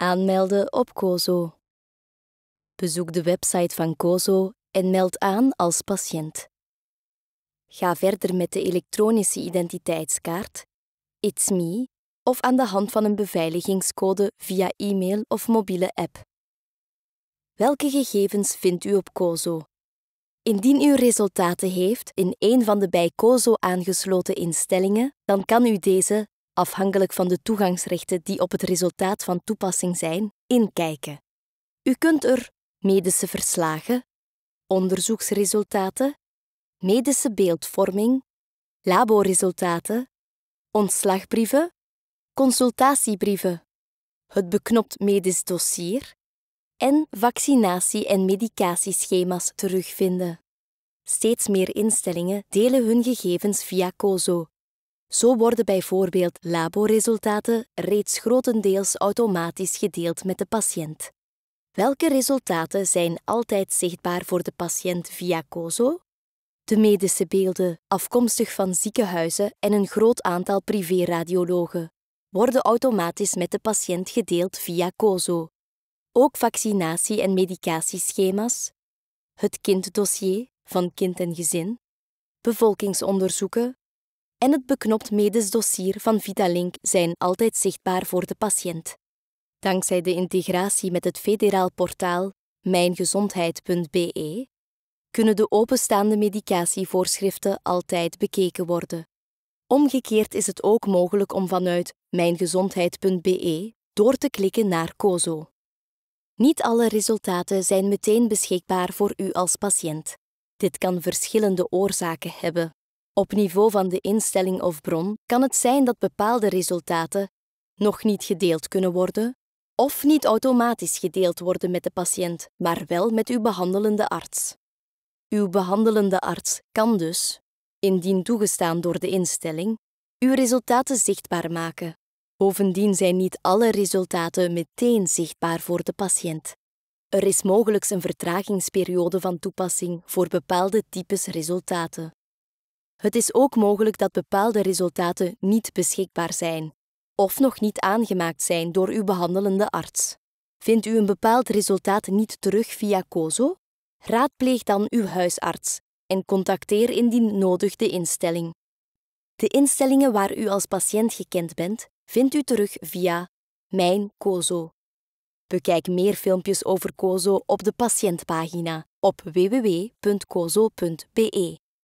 Aanmelden op COSO. Bezoek de website van COSO en meld aan als patiënt. Ga verder met de elektronische identiteitskaart, It's Me, of aan de hand van een beveiligingscode via e-mail of mobiele app. Welke gegevens vindt u op Cozo? Indien u resultaten heeft in een van de bij Cozo aangesloten instellingen, dan kan u deze afhankelijk van de toegangsrechten die op het resultaat van toepassing zijn, inkijken. U kunt er medische verslagen, onderzoeksresultaten, medische beeldvorming, laboresultaten, ontslagbrieven, consultatiebrieven, het beknopt medisch dossier en vaccinatie- en medicatieschema's terugvinden. Steeds meer instellingen delen hun gegevens via COSO, zo worden bijvoorbeeld laboresultaten reeds grotendeels automatisch gedeeld met de patiënt. Welke resultaten zijn altijd zichtbaar voor de patiënt via COSO? De medische beelden, afkomstig van ziekenhuizen en een groot aantal privéradiologen, worden automatisch met de patiënt gedeeld via COSO. Ook vaccinatie- en medicatieschema's, het kinddossier van kind en gezin, bevolkingsonderzoeken, en het beknopt medisch dossier van Vitalink zijn altijd zichtbaar voor de patiënt. Dankzij de integratie met het federaal portaal mijngezondheid.be kunnen de openstaande medicatievoorschriften altijd bekeken worden. Omgekeerd is het ook mogelijk om vanuit mijngezondheid.be door te klikken naar Cozo. Niet alle resultaten zijn meteen beschikbaar voor u als patiënt. Dit kan verschillende oorzaken hebben. Op niveau van de instelling of bron kan het zijn dat bepaalde resultaten nog niet gedeeld kunnen worden of niet automatisch gedeeld worden met de patiënt, maar wel met uw behandelende arts. Uw behandelende arts kan dus, indien toegestaan door de instelling, uw resultaten zichtbaar maken. Bovendien zijn niet alle resultaten meteen zichtbaar voor de patiënt. Er is mogelijk een vertragingsperiode van toepassing voor bepaalde types resultaten. Het is ook mogelijk dat bepaalde resultaten niet beschikbaar zijn of nog niet aangemaakt zijn door uw behandelende arts. Vindt u een bepaald resultaat niet terug via COSO? Raadpleeg dan uw huisarts en contacteer indien nodig de instelling. De instellingen waar u als patiënt gekend bent, vindt u terug via Mijn COSO. Bekijk meer filmpjes over COSO op de patiëntpagina op www.cozo.be.